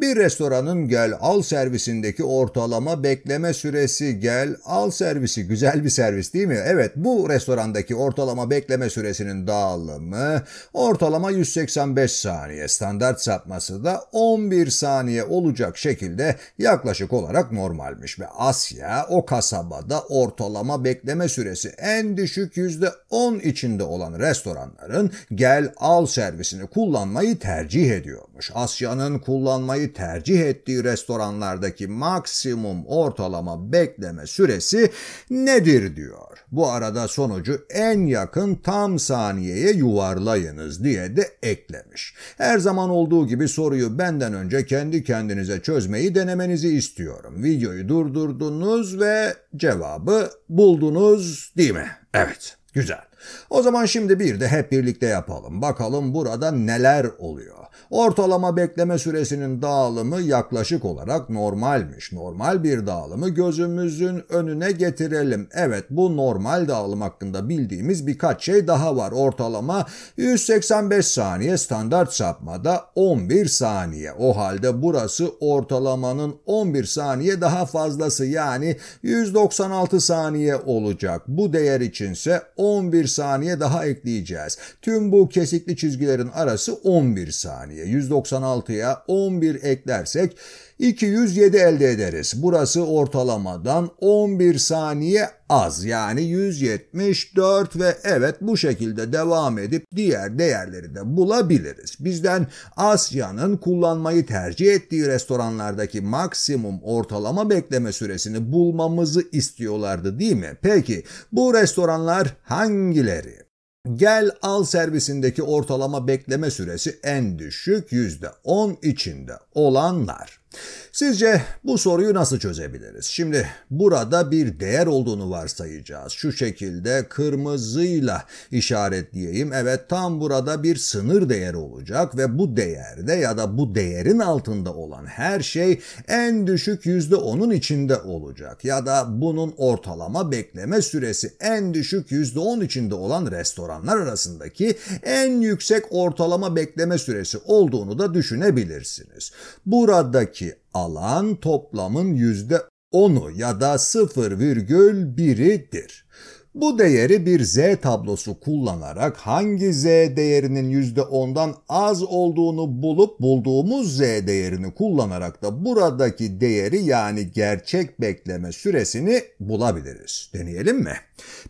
Bir restoranın gel al servisindeki ortalama bekleme süresi gel al servisi güzel bir servis değil mi? Evet bu restorandaki ortalama bekleme süresinin dağılımı ortalama 185 saniye standart sapması da 11 saniye olacak şekilde yaklaşık olarak normalmiş ve Asya o kasabada ortalama bekleme süresi en düşük %10 içinde olan restoranların gel al servisini kullanmayı tercih ediyormuş. Asya'nın kullanmayı tercih ettiği restoranlardaki maksimum ortalama bekleme süresi nedir diyor. Bu arada sonucu en yakın tam saniyeye yuvarlayınız diye de eklemiş. Her zaman olduğu gibi soruyu benden önce kendi kendinize çözmeyi denemenizi istiyorum. Videoyu durdurdunuz ve cevabı buldunuz değil mi? Evet, güzel. O zaman şimdi bir de hep birlikte yapalım. Bakalım burada neler oluyor. Ortalama bekleme süresinin dağılımı yaklaşık olarak normalmiş. Normal bir dağılımı gözümüzün önüne getirelim. Evet bu normal dağılım hakkında bildiğimiz birkaç şey daha var. Ortalama 185 saniye standart sapmada 11 saniye. O halde burası ortalamanın 11 saniye daha fazlası yani 196 saniye olacak. Bu değer içinse 11 saniye daha ekleyeceğiz. Tüm bu kesikli çizgilerin arası 11 saniye. 196'ya 11 eklersek 207 elde ederiz. Burası ortalamadan 11 saniye az yani 174 ve evet bu şekilde devam edip diğer değerleri de bulabiliriz. Bizden Asya'nın kullanmayı tercih ettiği restoranlardaki maksimum ortalama bekleme süresini bulmamızı istiyorlardı değil mi? Peki bu restoranlar hangileri? Gel al servisindeki ortalama bekleme süresi en düşük %10 içinde olanlar. Sizce bu soruyu nasıl çözebiliriz? Şimdi burada bir değer olduğunu varsayacağız. Şu şekilde kırmızıyla işaretleyeyim. Evet tam burada bir sınır değeri olacak ve bu değerde ya da bu değerin altında olan her şey en düşük yüzde onun içinde olacak. Ya da bunun ortalama bekleme süresi en düşük yüzde on içinde olan restoranlar arasındaki en yüksek ortalama bekleme süresi olduğunu da düşünebilirsiniz. Buradaki dışındaki alan toplamın yüzde %10'u ya da 0,1'idir. Bu değeri bir z tablosu kullanarak hangi z değerinin %10'dan az olduğunu bulup bulduğumuz z değerini kullanarak da buradaki değeri yani gerçek bekleme süresini bulabiliriz. Deneyelim mi?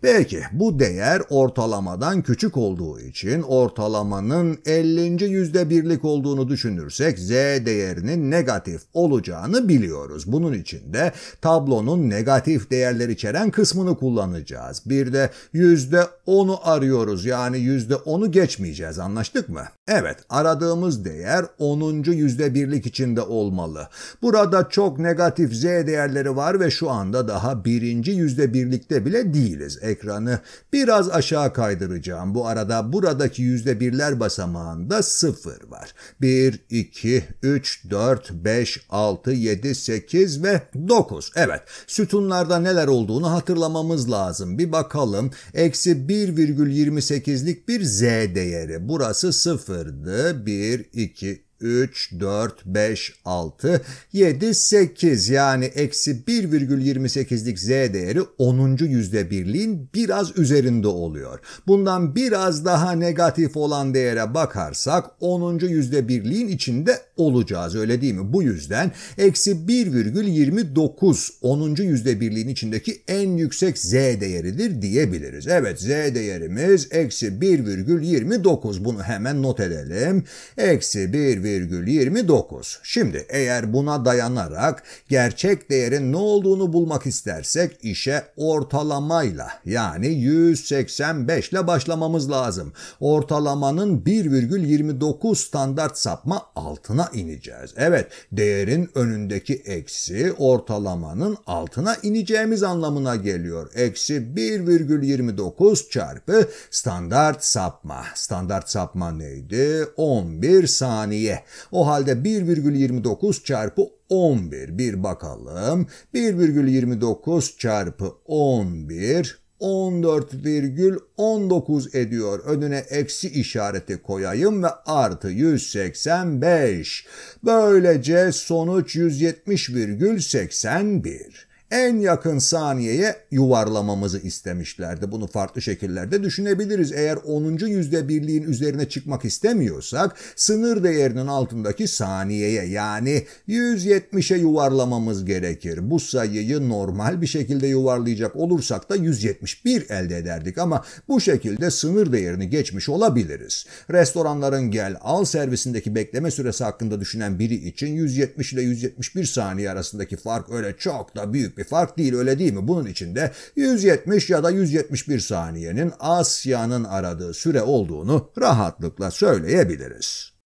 Peki bu değer ortalamadan küçük olduğu için ortalamanın 50. yüzde birlik olduğunu düşünürsek z değerinin negatif olacağını biliyoruz. Bunun için de tablonun negatif değerler içeren kısmını kullanacağız. Bir de yüzde onu arıyoruz yani yüzde onu geçmeyeceğiz anlaştık mı? Evet, aradığımız değer 10. yüzde birlik içinde olmalı. Burada çok negatif z değerleri var ve şu anda daha birinci yüzde birlikte bile değiliz. Ekranı biraz aşağı kaydıracağım. Bu arada buradaki yüzde birler basamağında 0 var. 1, 2, 3, 4, 5, 6, 7, 8 ve 9. Evet, sütunlarda neler olduğunu hatırlamamız lazım. Bir bakalım. Eksi 1,28'lik bir z değeri. Burası 0 sıfırdı. Bir, iki, 3, 4, 5, 6, 7, 8 yani eksi 1,28'lik z değeri 10. yüzde birliğin biraz üzerinde oluyor. Bundan biraz daha negatif olan değere bakarsak 10. yüzde birliğin içinde olacağız öyle değil mi? Bu yüzden eksi 1,29 10. yüzde birliğin içindeki en yüksek z değeridir diyebiliriz. Evet z değerimiz eksi 1,29 bunu hemen not edelim. Eksi 1, 1,29. Şimdi eğer buna dayanarak gerçek değerin ne olduğunu bulmak istersek işe ortalamayla yani 185 ile başlamamız lazım. Ortalamanın 1,29 standart sapma altına ineceğiz. Evet değerin önündeki eksi ortalamanın altına ineceğimiz anlamına geliyor. Eksi 1,29 çarpı standart sapma. Standart sapma neydi? 11 saniye o halde 1,29 çarpı 11 bir bakalım. 1,29 çarpı 11 14,19 ediyor. Önüne eksi işareti koyayım ve artı 185. Böylece sonuç 170,81 en yakın saniyeye yuvarlamamızı istemişlerdi. Bunu farklı şekillerde düşünebiliriz. Eğer 10. yüzde birliğin üzerine çıkmak istemiyorsak sınır değerinin altındaki saniyeye yani 170'e yuvarlamamız gerekir. Bu sayıyı normal bir şekilde yuvarlayacak olursak da 171 elde ederdik ama bu şekilde sınır değerini geçmiş olabiliriz. Restoranların gel al servisindeki bekleme süresi hakkında düşünen biri için 170 ile 171 saniye arasındaki fark öyle çok da büyük bir fark değil öyle değil mi? Bunun içinde 170 ya da 171 saniyenin Asya'nın aradığı süre olduğunu rahatlıkla söyleyebiliriz.